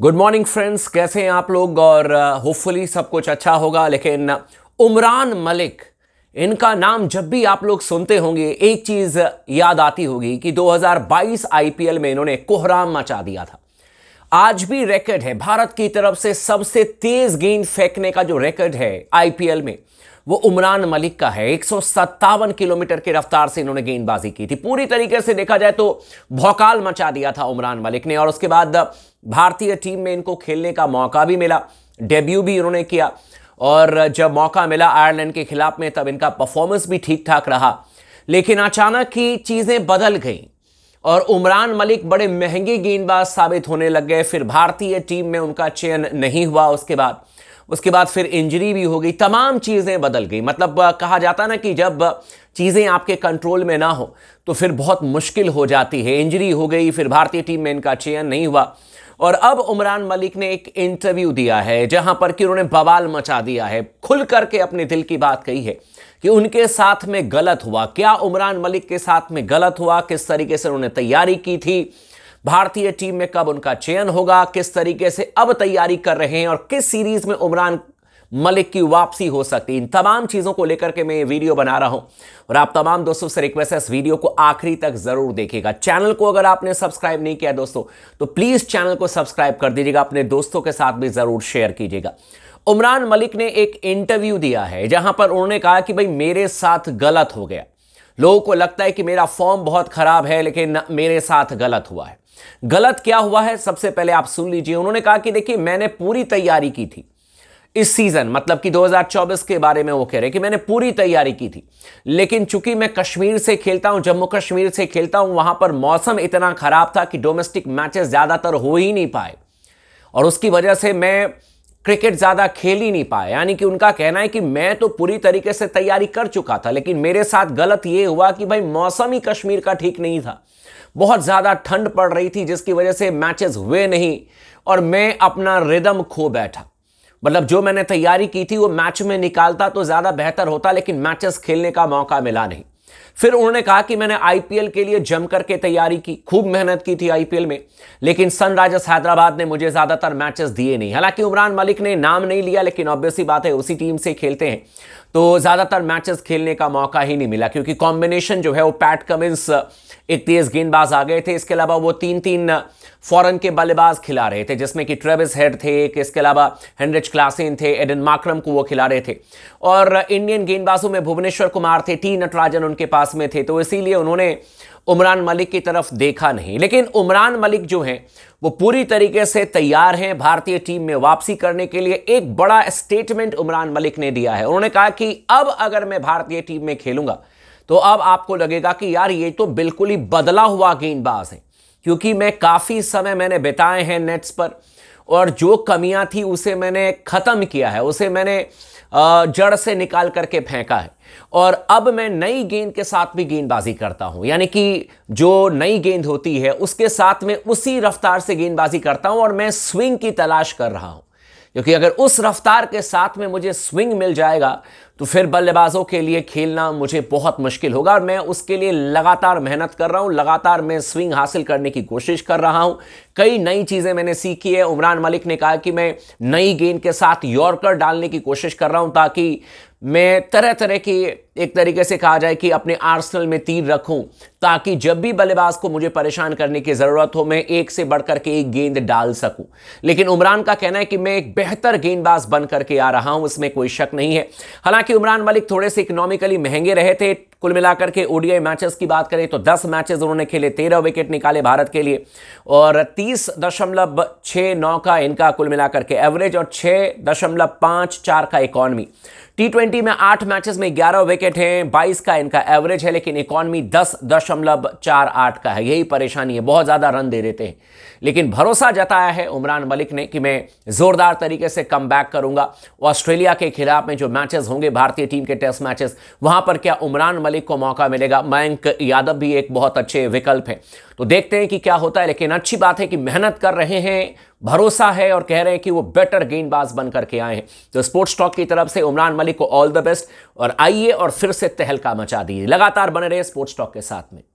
good morning friends कैसे हैं आप लोग और होपफुली uh, सब कुछ अच्छा होगा लेकिन uh, उमरान मलिक इनका नाम जब भी आप लोग सुनते होंगे एक चीज़ याद आती होगी कि 2022 आईपीएल में इन्होंने कोहराम मचा दिया था आज भी रिकॉर्ड है भारत की तरफ से सबसे तेज गेंद फेंकने का जो रिकॉर्ड है आईपीएल में वो उमरान मलिक का है एक किलोमीटर की रफ्तार से इन्होंने गेंदबाजी की थी पूरी तरीके से देखा जाए तो भौकाल मचा दिया था उमरान मलिक ने और उसके बाद भारतीय टीम में इनको खेलने का मौका भी मिला डेब्यू भी इन्होंने किया और जब मौका मिला आयरलैंड के खिलाफ में तब इनका परफॉर्मेंस भी ठीक ठाक रहा लेकिन अचानक ही चीज़ें बदल गईं और उमरान मलिक बड़े महंगे गेंदबाज साबित होने लग गए फिर भारतीय टीम में उनका चयन नहीं हुआ उसके बाद उसके बाद फिर इंजरी भी हो गई तमाम चीज़ें बदल गई मतलब कहा जाता ना कि जब चीज़ें आपके कंट्रोल में ना हो तो फिर बहुत मुश्किल हो जाती है इंजरी हो गई फिर भारतीय टीम में इनका चयन नहीं हुआ और अब उमरान मलिक ने एक इंटरव्यू दिया है जहां पर कि उन्होंने बवाल मचा दिया है खुल करके अपने दिल की बात कही है कि उनके साथ में गलत हुआ क्या उमरान मलिक के साथ में गलत हुआ किस तरीके से उन्होंने तैयारी की थी भारतीय टीम में कब उनका चयन होगा किस तरीके से अब तैयारी कर रहे हैं और किस सीरीज में उमरान मलिक की वापसी हो सकती इन तमाम चीज़ों को लेकर के मैं ये वीडियो बना रहा हूं और आप तमाम दोस्तों से रिक्वेस्ट है इस वीडियो को आखिरी तक ज़रूर देखिएगा चैनल को अगर आपने सब्सक्राइब नहीं किया दोस्तों तो प्लीज़ चैनल को सब्सक्राइब कर दीजिएगा अपने दोस्तों के साथ भी ज़रूर शेयर कीजिएगा उमरान मलिक ने एक इंटरव्यू दिया है जहां पर उन्होंने कहा कि भाई मेरे साथ गलत हो गया लोगों को लगता है कि मेरा फॉर्म बहुत खराब है लेकिन मेरे साथ गलत हुआ है गलत क्या हुआ है सबसे पहले आप सुन लीजिए उन्होंने कहा कि देखिए मैंने पूरी तैयारी की थी इस सीजन मतलब कि 2024 के बारे में वो कह रहे कि मैंने पूरी तैयारी की थी लेकिन चूंकि मैं कश्मीर से खेलता हूं जम्मू कश्मीर से खेलता हूं वहां पर मौसम इतना खराब था कि डोमेस्टिक मैचेस ज्यादातर हो ही नहीं पाए और उसकी वजह से मैं क्रिकेट ज्यादा खेल ही नहीं पाए यानी कि उनका कहना है कि मैं तो पूरी तरीके से तैयारी कर चुका था लेकिन मेरे साथ गलत ये हुआ कि भाई मौसम ही कश्मीर का ठीक नहीं था बहुत ज़्यादा ठंड पड़ रही थी जिसकी वजह से मैचेस हुए नहीं और मैं अपना रिदम खो बैठा मतलब जो मैंने तैयारी की थी वो मैच में निकालता तो ज़्यादा बेहतर होता लेकिन मैचेस खेलने का मौका मिला नहीं फिर उन्होंने कहा कि मैंने आईपीएल के लिए जमकर के तैयारी की खूब मेहनत की थी आईपीएल में लेकिन सनराइजर्स हैदराबाद ने मुझे ज्यादातर मैचेस दिए नहीं हालांकि उमरान मलिक ने नाम नहीं लिया लेकिन ऑब्वियसली बात है उसी टीम से खेलते हैं तो ज्यादातर मैचेस खेलने का मौका ही नहीं मिला क्योंकि कॉम्बिनेशन जो है वो पैट कमिंस एक तेज गेंदबाज आ गए थे इसके अलावा वो तीन तीन फॉरन के बल्लेबाज खिला रहे थे जिसमें कि ट्रेविस हेड थे इसके अलावा हेनरिच क्लासिन थे एडन माक्रम को वो खिला रहे थे और इंडियन गेंदबाजों में भुवनेश्वर कुमार थे टी नटराजन उनके पास पास में थे तो इसीलिए उन्होंने उमरान मलिक की तरफ देखा नहीं लेकिन उमरान मलिक जो हैं वो पूरी तरीके से तैयार हैं भारतीय टीम में वापसी करने के लिए एक बड़ा स्टेटमेंट उमरान मलिक ने दिया है उन्होंने कहा कि अब अगर मैं भारतीय टीम में खेलूंगा तो अब आपको लगेगा कि यार ये तो बिल्कुल ही बदला हुआ गेंदबाज है क्योंकि मैं काफ़ी समय मैंने बिताए हैं नेट्स पर और जो कमियां थी उसे मैंने ख़त्म किया है उसे मैंने जड़ से निकाल करके फेंका है और अब मैं नई गेंद के साथ भी गेंदबाजी करता हूं यानी कि जो नई गेंद होती है उसके साथ में उसी रफ्तार से गेंदबाजी करता हूं और मैं स्विंग की तलाश कर रहा हूं क्योंकि अगर उस रफ्तार के साथ में मुझे स्विंग मिल जाएगा तो फिर बल्लेबाजों के लिए खेलना मुझे बहुत मुश्किल होगा और मैं उसके लिए लगातार मेहनत कर रहा हूं लगातार मैं स्विंग हासिल करने की कोशिश कर रहा हूं कई नई चीज़ें मैंने सीखी है उमरान मलिक ने कहा कि मैं नई गेंद के साथ यॉर्कर डालने की कोशिश कर रहा हूं ताकि मैं तरह तरह की एक तरीके से कहा जाए कि अपने आर्सनल में तीर रखूं ताकि जब भी बल्लेबाज को मुझे परेशान करने की ज़रूरत हो मैं एक से बढ़कर के एक गेंद डाल सकूं लेकिन उमरान का कहना है कि मैं एक बेहतर गेंदबाज बन करके आ रहा हूं इसमें कोई शक नहीं है हालांकि हालांकि उमरान मलिक थोड़े से इकोनॉमिकली महंगे रहे थे कुल मिलाकर के ओडीआई मैचेस की बात करें तो 10 मैचेस उन्होंने खेले 13 विकेट निकाले भारत के लिए और तीस दशमलव छः नौ का इनका कुल मिलाकर के एवरेज और छः दशमलव पाँच चार का इकॉनमी टी ट्वेंटी में आठ मैचेस में ग्यारह विकेट हैं बाईस का इनका एवरेज है लेकिन इकॉनमी दस दशमलव चार आठ का है यही परेशानी है बहुत ज़्यादा रन दे देते हैं लेकिन भरोसा जताया है उमरान मलिक ने कि मैं ज़ोरदार तरीके से कम बैक करूंगा ऑस्ट्रेलिया के खिलाफ में जो मैचेस होंगे भारतीय टीम के टेस्ट मैचेस वहां पर क्या उमरान मलिक को मौका मिलेगा मयंक यादव भी एक बहुत अच्छे विकल्प हैं तो देखते हैं कि क्या होता है लेकिन अच्छी बात है कि मेहनत कर रहे हैं भरोसा है और कह रहे हैं कि वो बेटर गेंदबाज बन करके आए हैं तो स्पोर्ट्स टॉक की तरफ से उमरान मलिक को ऑल द बेस्ट और आइए और फिर से तहलका मचा दीजिए लगातार बने रहे स्पोर्ट्स टॉक के साथ में